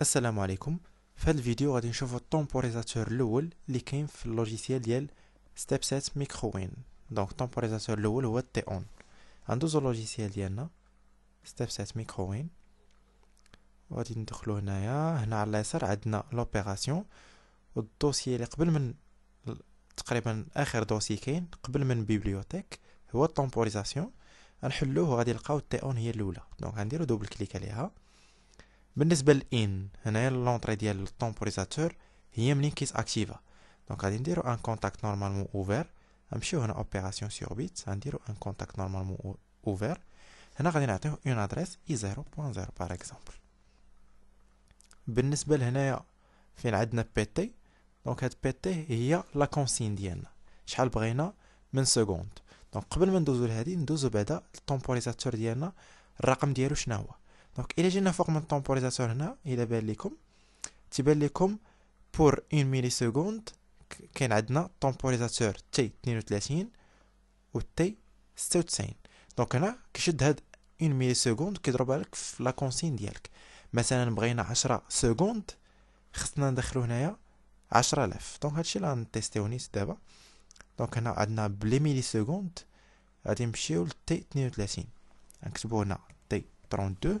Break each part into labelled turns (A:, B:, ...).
A: السلام عليكم في هذا الفيديو غادي نشوفو التومبوريزاتور الاول اللي كاين في اللوجيسيال ديال ستيب سيت ميكرووين دونك التومبوريزاتور الاول هو التي اون غندوزو اللوجيسيال ديالنا ستيب سيت ميكرووين غادي ندخلو هنايا هنا على اليسار عندنا لوبيراسيون والدوسي اللي قبل من تقريبا اخر دوسي كاين قبل من بيبليوتيك هو التومبوريزاسيون غنحلوه وغادي نلقاو التي اون هي الاولى دونك غنديرو دوبل كليك عليها بالنسبه للان هنايا لونطري ديال التومبوريزاتور هي منين كيس اكتيفا دونك غادي نديرو ان كونتاكت نورمالمون اوفر نمشيو هنا اوبيراسيون سيغ بيت غنديرو ان كونتاكت نورمالمون اوفر هنا غادي نعطيوه اون ادريس اي 0.0 باغ اكزومبل بالنسبه لهنايا فين عندنا بي تي دونك هاد بي تي هي لا كونسين ديالنا شحال بغينا من سكوند دونك قبل ما ندوزو لهادي ندوزو بعدا التومبوريزاتور ديالنا الرقم ديالو شنو هو دونك الى جينا فوق من التومبوريزاتور هنا الى بان لكم تيبان لكم بور اون ميلي سكوند كاين عندنا التومبوريزاتور تي 32 و تي 96 دونك هنا كيشد هاد اون ميلي سكوند كيضربها لك في لا كونسين ديالك مثلا بغينا 10 سكوند خصنا ندخلو هنايا 10000 دونك هادشي اللي غنتيستيو نيت دابا دونك هنا عندنا بلي ميلي سكوند غادي نمشيو لتي 32 نكتبو هنا تي 32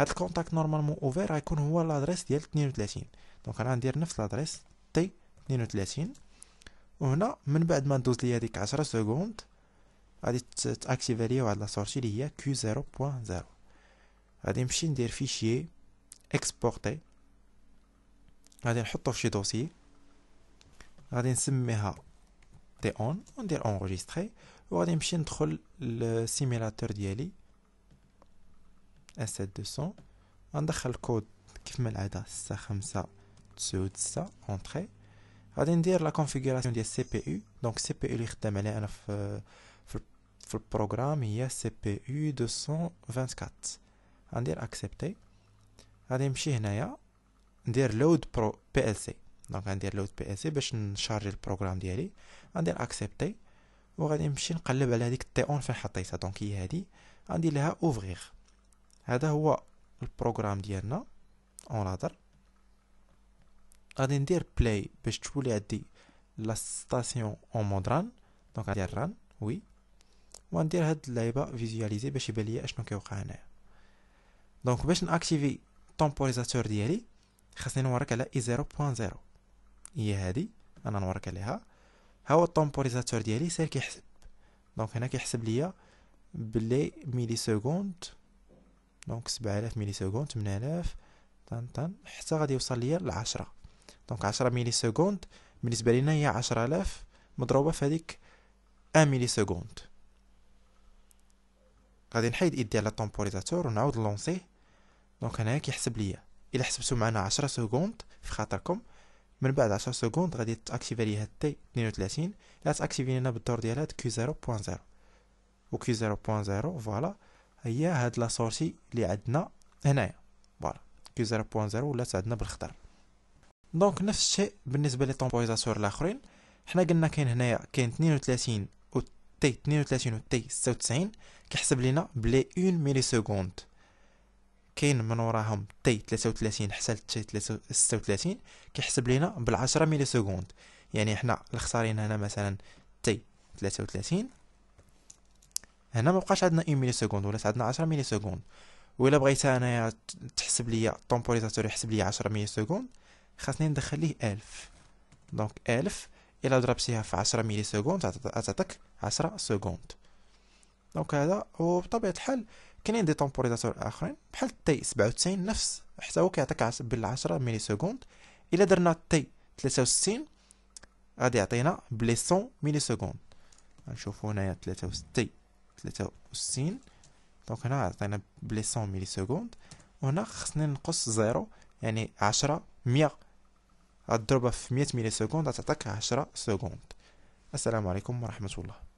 A: هاد الكونتاكت نورمالمون اوفير غيكون هو لادريس ديال 32 دونك انا غندير نفس لادريس تي 32 وهنا من بعد ما ندوز ليا هذيك 10 سكوند غادي تاكتيفي ليا واحد لاسورتي اللي هي كيو 0.0 غادي نمشي ندير فيشيي اكسبورتي غادي نحطو فشي دوسي غادي نسميها تي اون وندير انغيستري وغادي نمشي ندخل للسيميلاتور ديالي اس 200 غندخل الكود كيف ما العاده 6 5 9 9 اونتري غادي ندير لا كونفيغوراسيون ديال سي بي يو دونك سي بي يو اللي خدام عليها انا في في, في البروغرام هي سي بي يو 224 غندير اكسبتي غادي نمشي هنايا ندير لود برو بي ال سي دونك غندير لود بي ال سي باش نشارجي البروغرام ديالي غندير اكسبتي وغادي نمشي نقلب على هذيك التي اون فين حطيتها دونك هي هادي غندير لها اوفغيغ هذا هو البروغرام ديالنا اون لادر غادي ندير بلاي باش تولي عندي لا ستاسيون اون مود ران دونك غندير ران وي وغندير هاد اللعيبه فيزواليزي باش يبان ليا اشنو كيوقع هنايا دونك باش ناكتيفي التومبوريزاتور ديالي خاصني نورك على اي 0.0 هي هادي انا نورك عليها ها هو التومبوريزاتور ديالي سير كيحسب دونك هنا كيحسب ليا بلي ميلي سكوند دونك 7000 ملي سكوند 8000 طن طن حتى غادي يوصل ليا ل 10 دونك 10 ملي سكوند بالنسبه لينا هي 10000 مضروبه في هذيك 1 ملي سكوند غادي نحيد ايدي على الطومبوريزاتور ونعاود لونسي دونك هنايا كيحسب ليا الا حسبتو معنا 10 سكوند في خاطركم من بعد 10 سكوند غادي تاكتيفي ليها تي 32 لا تاكتيفي لينا بالدور ديالها كيو 0.0 وكيو 0.0 فوالا هي هاد لا سورسي اللي عندنا هنايا فوالا كي 0.0 ولات عندنا بالخضر دونك نفس الشيء بالنسبه لي طومبويزاسور الاخرين حنا قلنا كاين هنايا كاين 32 و تي 32 و تي 96 كيحسب لينا بلي 1 ملي سكوند كاين من وراهم تي 33 حتى تي 36 كيحسب لينا بال 10 ميلي سكوند يعني حنا الخسارين هنا مثلا تي 33 هنا ما بقاش عندنا 1 ملي سكوند ولات عندنا 10 ملي سكوند ولا بغيت انا تحسب لي الطومبوريزاتور يحسب لي 10 ملي سكوند خاصني ندخل ليه 1000 دونك 1000 الا ضربتيها في 10 ملي سكوند تعطيك 10 سكوند دونك هذا وبطبيعه الحال كاينين دي طومبوريزاتور اخرين بحال تي 97 نفس حتى هو كيعطيك بال 10 ملي سكوند الا درنا تي 63 غادي يعطينا بلي 100 ملي سكوند نشوفو هنايا 63 63 دونك هنا عطينا بلي 100 ملي سكوند وهنا خصني نقص زيرو يعني 10 100 غضربها في 100 ملي سكوند غتعطيك 10 سكوند السلام عليكم ورحمه الله